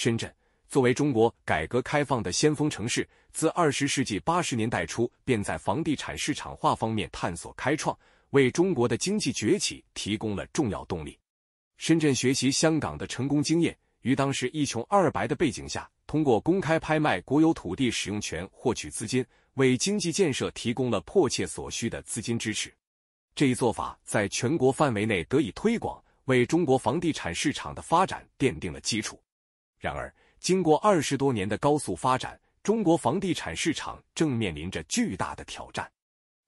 深圳作为中国改革开放的先锋城市，自二十世纪八十年代初便在房地产市场化方面探索开创，为中国的经济崛起提供了重要动力。深圳学习香港的成功经验，于当时一穷二白的背景下，通过公开拍卖国有土地使用权获取资金，为经济建设提供了迫切所需的资金支持。这一做法在全国范围内得以推广，为中国房地产市场的发展奠定了基础。然而，经过二十多年的高速发展，中国房地产市场正面临着巨大的挑战。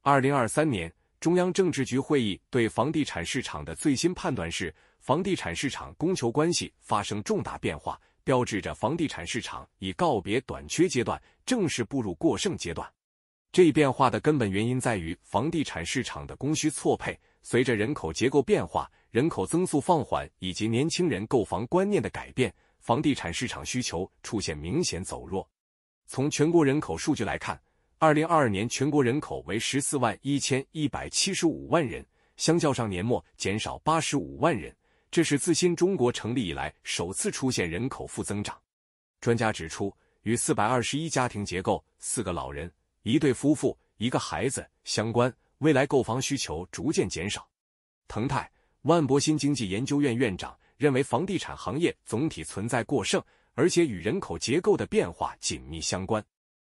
二零二三年中央政治局会议对房地产市场的最新判断是：房地产市场供求关系发生重大变化，标志着房地产市场已告别短缺阶段，正式步入过剩阶段。这一变化的根本原因在于房地产市场的供需错配。随着人口结构变化、人口增速放缓以及年轻人购房观念的改变。房地产市场需求出现明显走弱。从全国人口数据来看，二零二二年全国人口为十四万一千一百七十五万人，相较上年末减少八十五万人，这是自新中国成立以来首次出现人口负增长。专家指出，与四百二十一家庭结构（四个老人、一对夫妇、一个孩子）相关，未来购房需求逐渐减少。腾泰，万博新经济研究院院长。认为房地产行业总体存在过剩，而且与人口结构的变化紧密相关。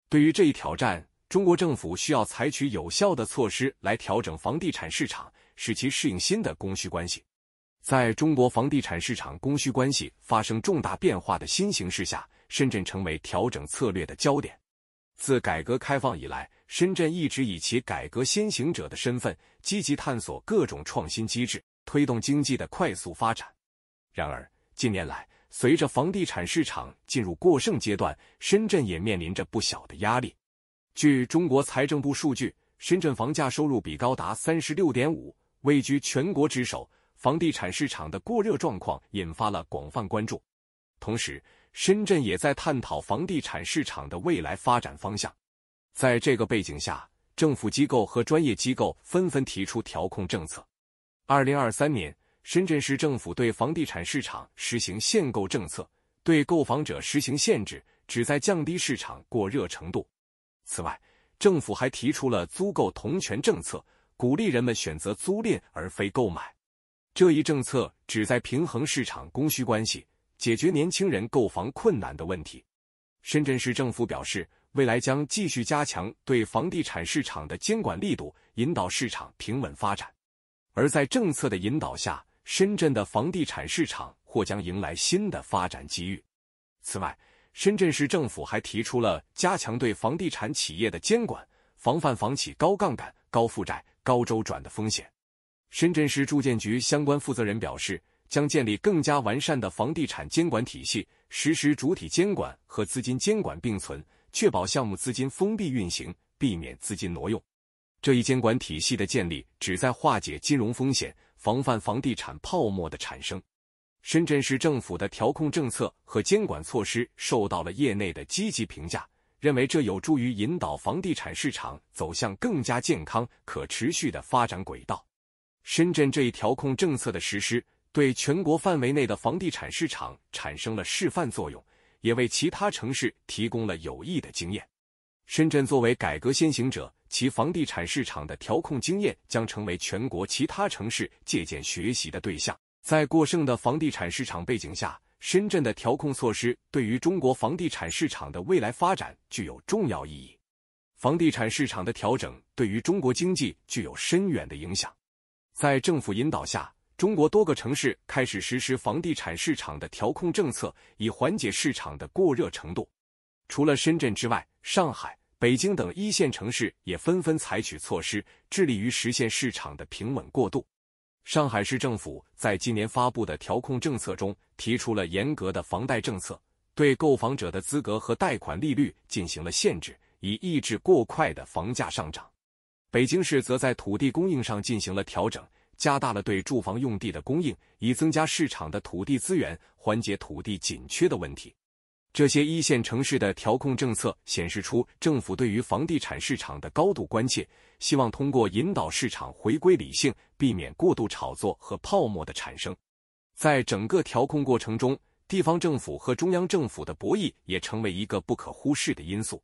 对于这一挑战，中国政府需要采取有效的措施来调整房地产市场，使其适应新的供需关系。在中国房地产市场供需关系发生重大变化的新形势下，深圳成为调整策略的焦点。自改革开放以来，深圳一直以其改革先行者的身份，积极探索各种创新机制，推动经济的快速发展。然而，近年来随着房地产市场进入过剩阶段，深圳也面临着不小的压力。据中国财政部数据，深圳房价收入比高达三十六点五，位居全国之首，房地产市场的过热状况引发了广泛关注。同时，深圳也在探讨房地产市场的未来发展方向。在这个背景下，政府机构和专业机构纷纷提出调控政策。二零二三年。深圳市政府对房地产市场实行限购政策，对购房者实行限制，旨在降低市场过热程度。此外，政府还提出了租购同权政策，鼓励人们选择租赁而非购买。这一政策旨在平衡市场供需关系，解决年轻人购房困难的问题。深圳市政府表示，未来将继续加强对房地产市场的监管力度，引导市场平稳发展。而在政策的引导下，深圳的房地产市场或将迎来新的发展机遇。此外，深圳市政府还提出了加强对房地产企业的监管，防范房企高杠杆、高负债、高周转的风险。深圳市住建局相关负责人表示，将建立更加完善的房地产监管体系，实施主体监管和资金监管并存，确保项目资金封闭运行，避免资金挪用。这一监管体系的建立，旨在化解金融风险。防范房地产泡沫的产生，深圳市政府的调控政策和监管措施受到了业内的积极评价，认为这有助于引导房地产市场走向更加健康、可持续的发展轨道。深圳这一调控政策的实施，对全国范围内的房地产市场产生了示范作用，也为其他城市提供了有益的经验。深圳作为改革先行者。其房地产市场的调控经验将成为全国其他城市借鉴学习的对象。在过剩的房地产市场背景下，深圳的调控措施对于中国房地产市场的未来发展具有重要意义。房地产市场的调整对于中国经济具有深远的影响。在政府引导下，中国多个城市开始实施房地产市场的调控政策，以缓解市场的过热程度。除了深圳之外，上海。北京等一线城市也纷纷采取措施，致力于实现市场的平稳过渡。上海市政府在今年发布的调控政策中，提出了严格的房贷政策，对购房者的资格和贷款利率进行了限制，以抑制过快的房价上涨。北京市则在土地供应上进行了调整，加大了对住房用地的供应，以增加市场的土地资源，缓解土地紧缺的问题。这些一线城市的调控政策显示出政府对于房地产市场的高度关切，希望通过引导市场回归理性，避免过度炒作和泡沫的产生。在整个调控过程中，地方政府和中央政府的博弈也成为一个不可忽视的因素。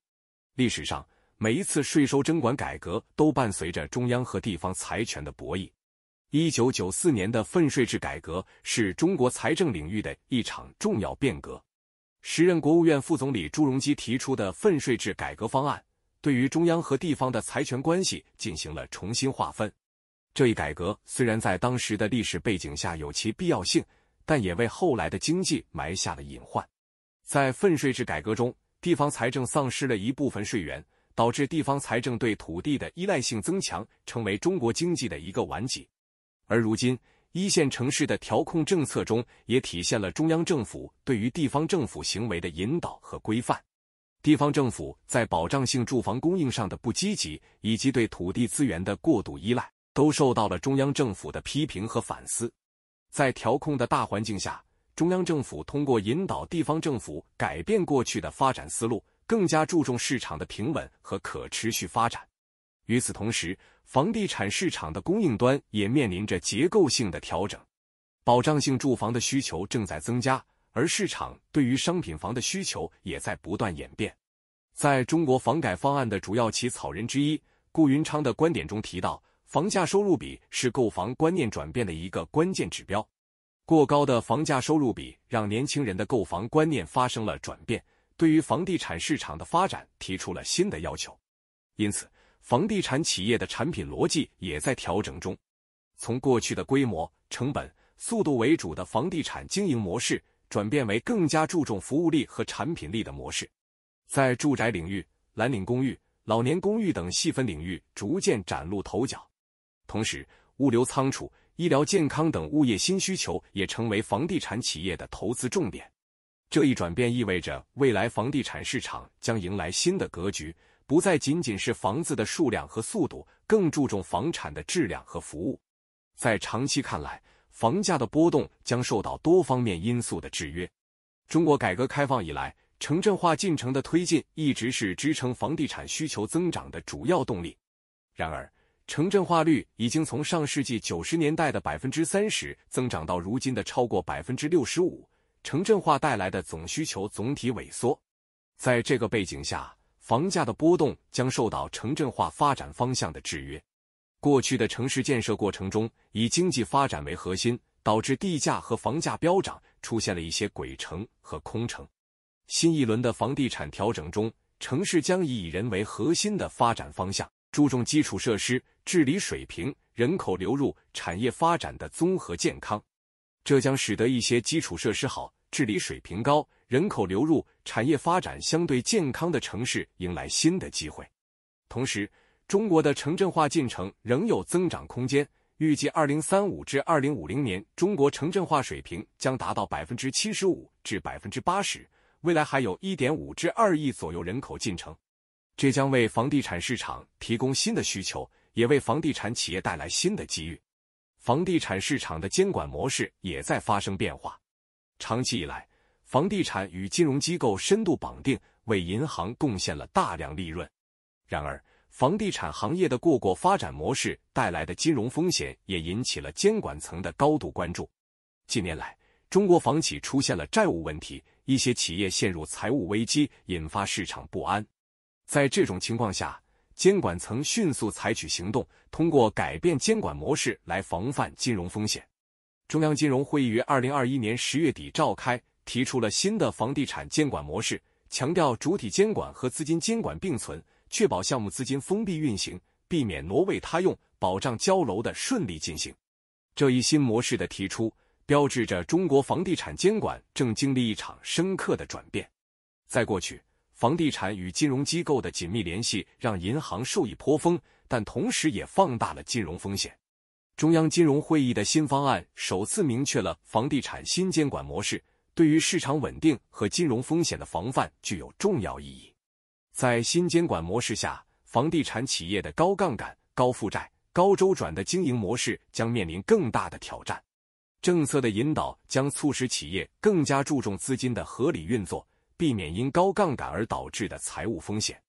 历史上，每一次税收征管改革都伴随着中央和地方财权的博弈。一九九四年的分税制改革是中国财政领域的一场重要变革。时任国务院副总理朱镕基提出的分税制改革方案，对于中央和地方的财权关系进行了重新划分。这一改革虽然在当时的历史背景下有其必要性，但也为后来的经济埋下了隐患。在分税制改革中，地方财政丧失了一部分税源，导致地方财政对土地的依赖性增强，成为中国经济的一个顽疾。而如今，一线城市的调控政策中，也体现了中央政府对于地方政府行为的引导和规范。地方政府在保障性住房供应上的不积极，以及对土地资源的过度依赖，都受到了中央政府的批评和反思。在调控的大环境下，中央政府通过引导地方政府改变过去的发展思路，更加注重市场的平稳和可持续发展。与此同时，房地产市场的供应端也面临着结构性的调整，保障性住房的需求正在增加，而市场对于商品房的需求也在不断演变。在中国房改方案的主要起草人之一顾云昌的观点中提到，房价收入比是购房观念转变的一个关键指标。过高的房价收入比让年轻人的购房观念发生了转变，对于房地产市场的发展提出了新的要求。因此。房地产企业的产品逻辑也在调整中，从过去的规模、成本、速度为主的房地产经营模式，转变为更加注重服务力和产品力的模式。在住宅领域，蓝领公寓、老年公寓等细分领域逐渐崭露头角；同时，物流仓储、医疗健康等物业新需求也成为房地产企业的投资重点。这一转变意味着未来房地产市场将迎来新的格局。不再仅仅是房子的数量和速度，更注重房产的质量和服务。在长期看来，房价的波动将受到多方面因素的制约。中国改革开放以来，城镇化进程的推进一直是支撑房地产需求增长的主要动力。然而，城镇化率已经从上世纪九十年代的百分之三十增长到如今的超过百分之六十五，城镇化带来的总需求总体萎缩。在这个背景下，房价的波动将受到城镇化发展方向的制约。过去的城市建设过程中，以经济发展为核心，导致地价和房价飙涨，出现了一些鬼城和空城。新一轮的房地产调整中，城市将以以人为核心的发展方向，注重基础设施、治理水平、人口流入、产业发展的综合健康。这将使得一些基础设施好、治理水平高、人口流入、产业发展相对健康的城市迎来新的机会。同时，中国的城镇化进程仍有增长空间，预计二零三五至二零五零年，中国城镇化水平将达到百分之七十五至百分之八十。未来还有一点五至二亿左右人口进城，这将为房地产市场提供新的需求，也为房地产企业带来新的机遇。房地产市场的监管模式也在发生变化。长期以来，房地产与金融机构深度绑定，为银行贡献了大量利润。然而，房地产行业的过过发展模式带来的金融风险也引起了监管层的高度关注。近年来，中国房企出现了债务问题，一些企业陷入财务危机，引发市场不安。在这种情况下，监管层迅速采取行动，通过改变监管模式来防范金融风险。中央金融会议于二零二一年十月底召开，提出了新的房地产监管模式，强调主体监管和资金监管并存，确保项目资金封闭运行，避免挪为他用，保障交楼的顺利进行。这一新模式的提出，标志着中国房地产监管正经历一场深刻的转变。在过去。房地产与金融机构的紧密联系让银行受益颇丰，但同时也放大了金融风险。中央金融会议的新方案首次明确了房地产新监管模式，对于市场稳定和金融风险的防范具有重要意义。在新监管模式下，房地产企业的高杠杆、高负债、高周转的经营模式将面临更大的挑战。政策的引导将促使企业更加注重资金的合理运作。避免因高杠杆而导致的财务风险。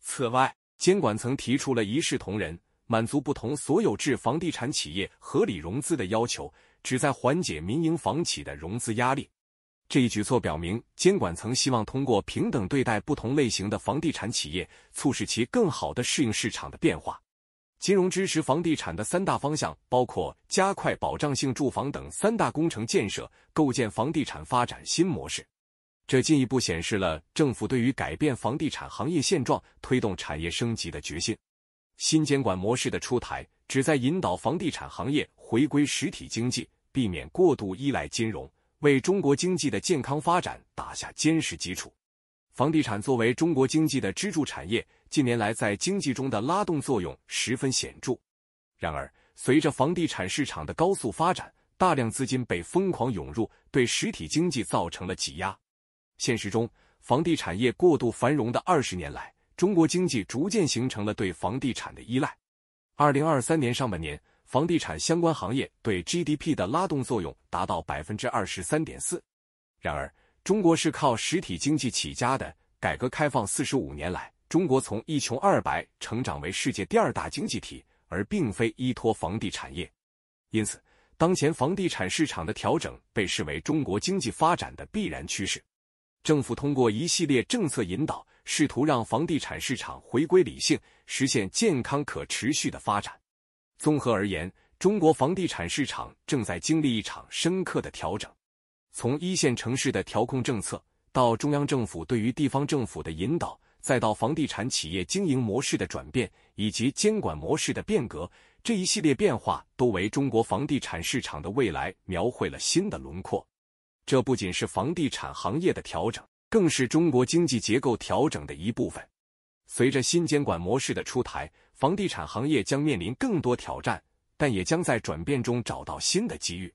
此外，监管层提出了一视同仁，满足不同所有制房地产企业合理融资的要求，旨在缓解民营房企的融资压力。这一举措表明，监管层希望通过平等对待不同类型的房地产企业，促使其更好地适应市场的变化。金融支持房地产的三大方向包括加快保障性住房等三大工程建设，构建房地产发展新模式。这进一步显示了政府对于改变房地产行业现状、推动产业升级的决心。新监管模式的出台，旨在引导房地产行业回归实体经济，避免过度依赖金融，为中国经济的健康发展打下坚实基础。房地产作为中国经济的支柱产业，近年来在经济中的拉动作用十分显著。然而，随着房地产市场的高速发展，大量资金被疯狂涌入，对实体经济造成了挤压。现实中，房地产业过度繁荣的二十年来，中国经济逐渐形成了对房地产的依赖。二零二三年上半年，房地产相关行业对 GDP 的拉动作用达到百分之二十三点四。然而，中国是靠实体经济起家的。改革开放四十五年来，中国从一穷二白成长为世界第二大经济体，而并非依托房地产业。因此，当前房地产市场的调整被视为中国经济发展的必然趋势。政府通过一系列政策引导，试图让房地产市场回归理性，实现健康可持续的发展。综合而言，中国房地产市场正在经历一场深刻的调整。从一线城市的调控政策，到中央政府对于地方政府的引导，再到房地产企业经营模式的转变以及监管模式的变革，这一系列变化都为中国房地产市场的未来描绘了新的轮廓。这不仅是房地产行业的调整，更是中国经济结构调整的一部分。随着新监管模式的出台，房地产行业将面临更多挑战，但也将在转变中找到新的机遇。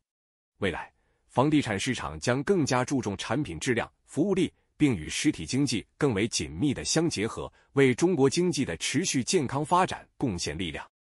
未来，房地产市场将更加注重产品质量、服务力，并与实体经济更为紧密的相结合，为中国经济的持续健康发展贡献力量。